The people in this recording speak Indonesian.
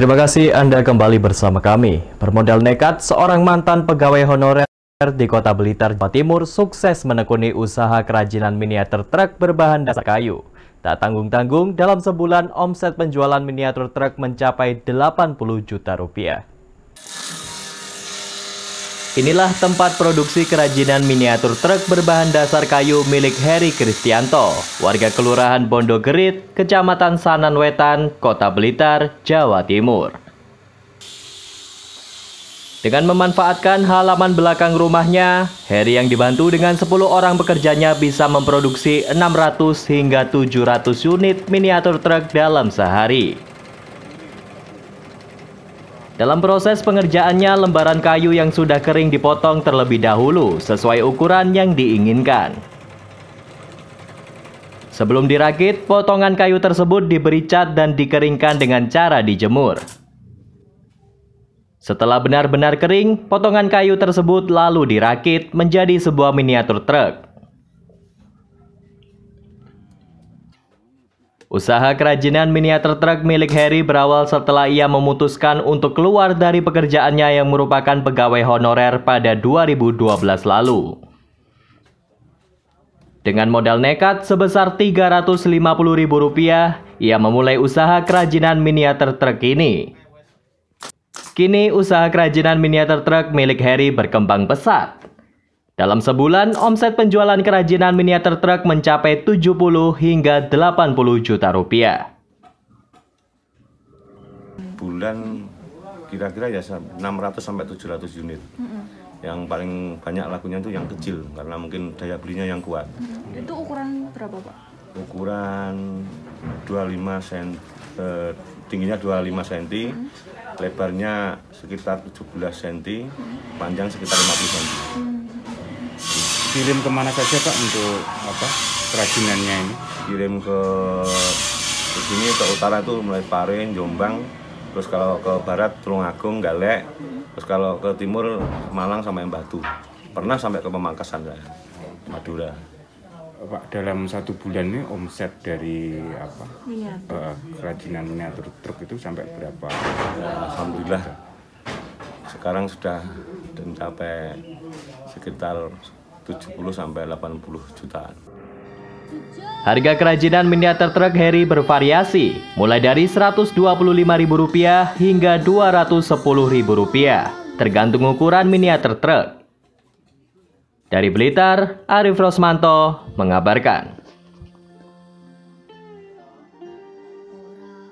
Terima kasih Anda kembali bersama kami. Bermodal nekat, seorang mantan pegawai honorer di Kota Blitar, Jawa Timur sukses menekuni usaha kerajinan miniatur truk berbahan dasar kayu. Tak tanggung-tanggung, dalam sebulan omset penjualan miniatur truk mencapai 80 juta rupiah. Inilah tempat produksi kerajinan miniatur truk berbahan dasar kayu milik Heri Kristianto, warga Kelurahan Bondogerit, Kecamatan Sanan Wetan, Kota Blitar, Jawa Timur. Dengan memanfaatkan halaman belakang rumahnya, Heri yang dibantu dengan 10 orang pekerjanya bisa memproduksi 600 hingga 700 unit miniatur truk dalam sehari. Dalam proses pengerjaannya, lembaran kayu yang sudah kering dipotong terlebih dahulu sesuai ukuran yang diinginkan. Sebelum dirakit, potongan kayu tersebut diberi cat dan dikeringkan dengan cara dijemur. Setelah benar-benar kering, potongan kayu tersebut lalu dirakit menjadi sebuah miniatur truk. Usaha kerajinan miniatur truk milik Harry berawal setelah ia memutuskan untuk keluar dari pekerjaannya yang merupakan pegawai honorer pada 2012 lalu. Dengan modal nekat sebesar Rp350.000, ia memulai usaha kerajinan miniatur truk ini. Kini usaha kerajinan miniatur truk milik Harry berkembang pesat. Dalam sebulan, omset penjualan kerajinan miniatur truk mencapai 70 hingga 80 juta rupiah. Bulan kira-kira ya 600 sampai 700 unit. Mm -hmm. Yang paling banyak lakunya itu yang kecil karena mungkin daya belinya yang kuat. Mm -hmm. Itu ukuran berapa, Pak? Ukuran 25 cm eh, tingginya 25 cm, hmm. lebarnya sekitar 17 cm, hmm. panjang sekitar 50 cm. Hmm kirim kemana saja pak untuk apa kerajinannya ini kirim ke ke sini ke utara itu mulai Paren Jombang terus kalau ke barat Tulungagung Galek terus kalau ke timur Malang sampai Batu pernah sampai ke Pemangkasan saya Madura Pak dalam satu bulan ini omset dari apa uh, kerajinan miniatur truk itu sampai berapa? Ya, Alhamdulillah sekarang sudah mencapai sekitar 70 sampai 80 jutaan. Harga kerajinan miniatur truk Harry bervariasi, mulai dari Rp125.000 hingga Rp210.000, tergantung ukuran miniatur truk. Dari Blitar, Arif Rosmanto mengabarkan.